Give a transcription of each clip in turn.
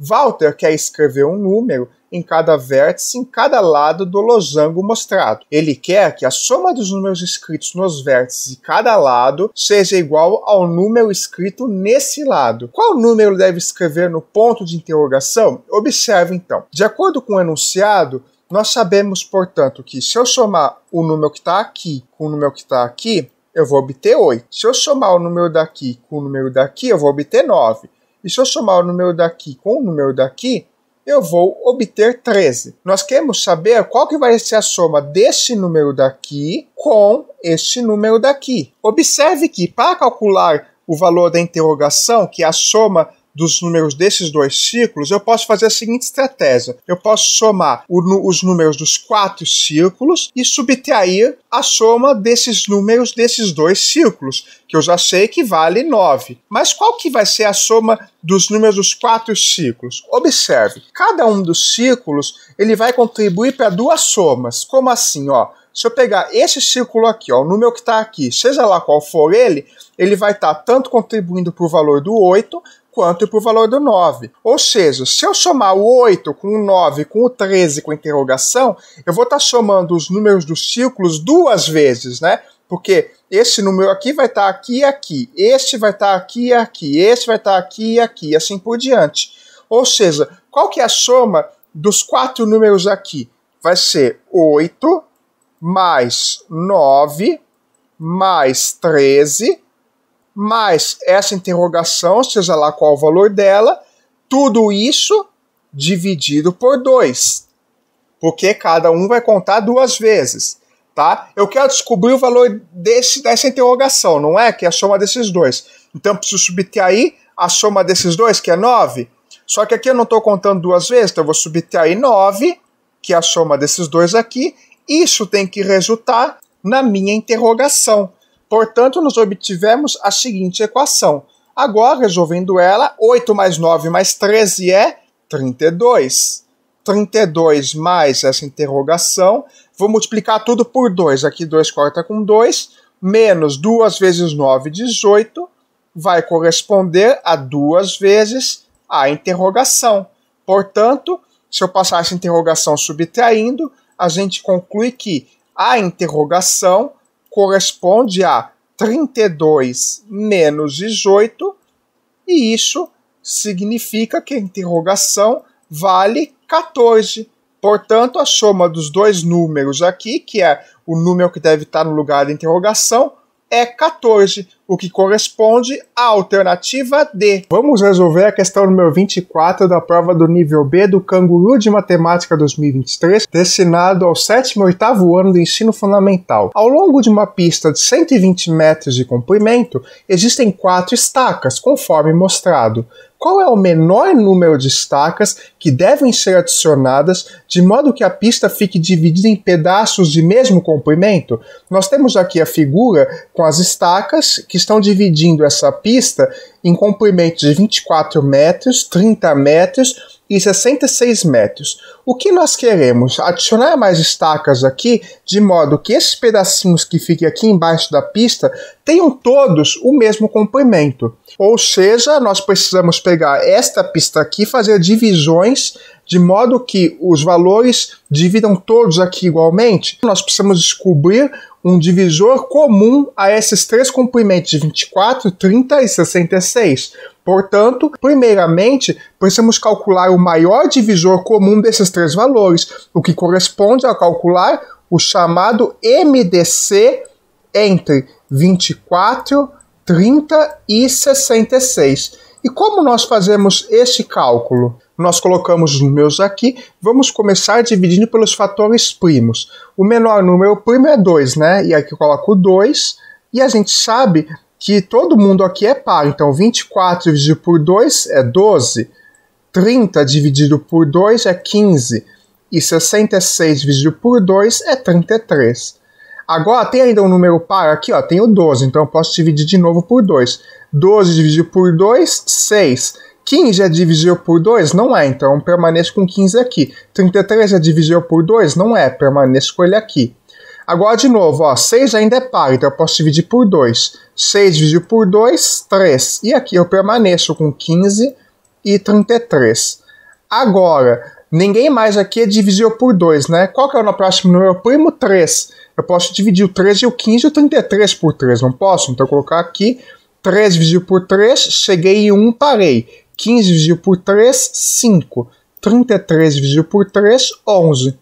Walter quer escrever um número em cada vértice, em cada lado do losango mostrado. Ele quer que a soma dos números escritos nos vértices de cada lado seja igual ao número escrito nesse lado. Qual número deve escrever no ponto de interrogação? Observe então. De acordo com o enunciado, nós sabemos, portanto, que se eu somar o número que está aqui com o número que está aqui, eu vou obter 8. Se eu somar o número daqui com o número daqui, eu vou obter 9. E se eu somar o número daqui com o número daqui, eu vou obter 13. Nós queremos saber qual que vai ser a soma desse número daqui com esse número daqui. Observe que para calcular o valor da interrogação, que é a soma dos números desses dois círculos, eu posso fazer a seguinte estratégia: eu posso somar o, os números dos quatro círculos e subtrair a soma desses números desses dois círculos, que eu já sei que vale 9. Mas qual que vai ser a soma dos números dos quatro círculos? Observe, cada um dos círculos ele vai contribuir para duas somas. Como assim, ó? Se eu pegar esse círculo aqui, ó, o número que está aqui, seja lá qual for ele, ele vai estar tá tanto contribuindo para o valor do 8, quanto para o valor do 9. Ou seja, se eu somar o 8 com o 9 com o 13 com interrogação, eu vou estar tá somando os números dos círculos duas vezes, né? Porque esse número aqui vai estar tá aqui e aqui, este vai estar tá aqui e aqui, este vai estar tá aqui e aqui, e assim por diante. Ou seja, qual que é a soma dos quatro números aqui? Vai ser 8 mais 9 mais 13 mas essa interrogação, seja lá qual o valor dela, tudo isso dividido por dois, porque cada um vai contar duas vezes, tá? Eu quero descobrir o valor desse dessa interrogação, não é? Que é a soma desses dois. Então preciso subtrair a soma desses dois, que é 9. Só que aqui eu não estou contando duas vezes, então eu vou subtrair 9, que é a soma desses dois aqui. Isso tem que resultar na minha interrogação. Portanto, nós obtivemos a seguinte equação. Agora, resolvendo ela, 8 mais 9 mais 13 é 32. 32 mais essa interrogação, vou multiplicar tudo por 2. Aqui 2 corta com 2, menos 2 vezes 9, 18, vai corresponder a 2 vezes a interrogação. Portanto, se eu passar essa interrogação subtraindo, a gente conclui que a interrogação corresponde a 32 menos 18, e isso significa que a interrogação vale 14. Portanto, a soma dos dois números aqui, que é o número que deve estar no lugar da interrogação, é 14 o que corresponde à alternativa D. Vamos resolver a questão número 24 da prova do nível B do Canguru de Matemática 2023, destinado ao 7 e 8 ano do ensino fundamental. Ao longo de uma pista de 120 metros de comprimento, existem quatro estacas, conforme mostrado. Qual é o menor número de estacas que devem ser adicionadas de modo que a pista fique dividida em pedaços de mesmo comprimento? Nós temos aqui a figura com as estacas que estão dividindo essa pista em comprimentos de 24 metros, 30 metros e 66 metros. O que nós queremos? Adicionar mais estacas aqui, de modo que esses pedacinhos que fiquem aqui embaixo da pista tenham todos o mesmo comprimento. Ou seja, nós precisamos pegar esta pista aqui fazer divisões de modo que os valores dividam todos aqui igualmente. Nós precisamos descobrir um divisor comum a esses três comprimentos de 24, 30 e 66. Portanto, primeiramente, precisamos calcular o maior divisor comum desses três valores, o que corresponde a calcular o chamado MDC entre 24, 30 e 66. E como nós fazemos este cálculo? nós colocamos os números aqui, vamos começar dividindo pelos fatores primos. O menor número primo é 2, né? E aqui eu coloco 2, e a gente sabe que todo mundo aqui é par, então 24 dividido por 2 é 12, 30 dividido por 2 é 15, e 66 dividido por 2 é 33. Agora tem ainda um número par aqui, ó, tem o 12, então eu posso dividir de novo por 2. 12 dividido por 2, 6. 15 é dividido por 2? Não é, então permaneço com 15 aqui. 33 é dividido por 2? Não é, permaneço com ele aqui. Agora de novo, ó, 6 ainda é par, então eu posso dividir por 2. 6 dividido por 2, 3. E aqui eu permaneço com 15 e 33. Agora, ninguém mais aqui é dividido por 2, né? Qual que é o nosso próximo número primo? 3. Eu posso dividir o 3 e o 15 e o 33 por 3, não posso? Então eu vou colocar aqui 3 dividido por 3, cheguei em 1, parei. 15 dividido por 3, 5. 33 dividido por 3, 11.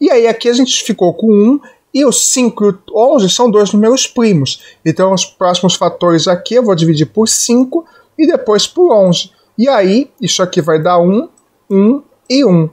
E aí aqui a gente ficou com 1 e o 5 e o 11 são dois números primos. Então os próximos fatores aqui eu vou dividir por 5 e depois por 11. E aí isso aqui vai dar 1, 1 e 1.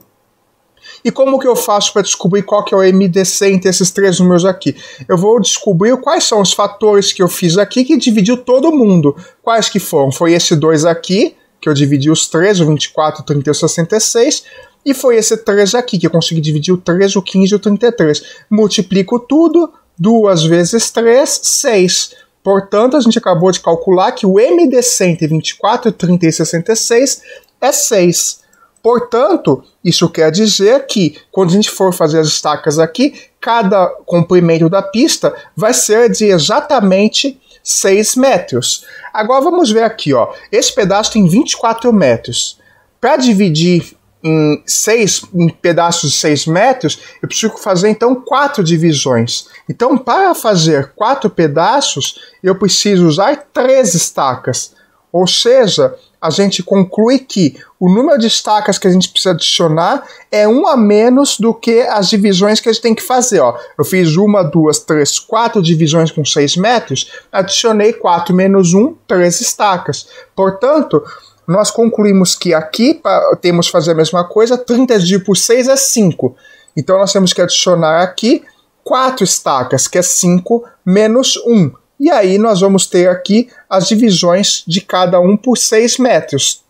E como que eu faço para descobrir qual que é o MDC entre esses três números aqui? Eu vou descobrir quais são os fatores que eu fiz aqui que dividiu todo mundo. Quais que foram? Foi esse 2 aqui, que eu dividi os três, o 24, o 30 e o 66, e foi esse 3 aqui, que eu consegui dividir o 3, o 15 e o 33. Multiplico tudo, 2 vezes 3, 6. Portanto, a gente acabou de calcular que o MD 124, 30 e 66 é 6. Portanto, isso quer dizer que, quando a gente for fazer as estacas aqui, cada comprimento da pista vai ser de exatamente 6 metros. Agora vamos ver aqui, ó. Esse pedaço tem 24 metros. Para dividir em seis em pedaços de 6 metros, eu preciso fazer então quatro divisões. Então, para fazer quatro pedaços, eu preciso usar três estacas. Ou seja, a gente conclui que o número de estacas que a gente precisa adicionar é um a menos do que as divisões que a gente tem que fazer. Ó. Eu fiz uma, duas, três, quatro divisões com seis metros, adicionei quatro menos um, três estacas. Portanto, nós concluímos que aqui pra, temos que fazer a mesma coisa, 30 dividido por 6 é 5. Então nós temos que adicionar aqui quatro estacas, que é 5 menos 1. E aí nós vamos ter aqui as divisões de cada um por 6 metros.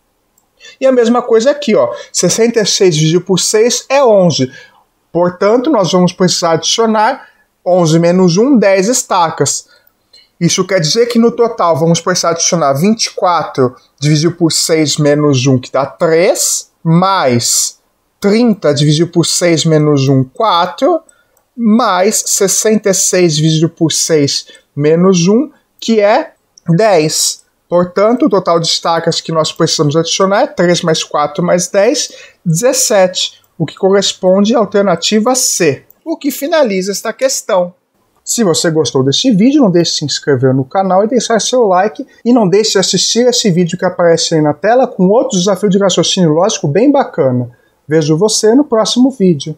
E a mesma coisa aqui, ó, 66 dividido por 6 é 11. Portanto, nós vamos precisar adicionar 11 menos 1, 10 estacas. Isso quer dizer que no total vamos precisar adicionar 24 dividido por 6 menos 1, que dá 3, mais 30 dividido por 6 menos 1, 4, mais 66 dividido por 6 menos menos 1, que é 10. Portanto, o total de estacas que nós precisamos adicionar é 3 mais 4 mais 10, 17, o que corresponde à alternativa C, o que finaliza esta questão. Se você gostou desse vídeo, não deixe de se inscrever no canal e deixar seu like. E não deixe de assistir esse vídeo que aparece aí na tela com outro desafio de raciocínio lógico bem bacana. Vejo você no próximo vídeo.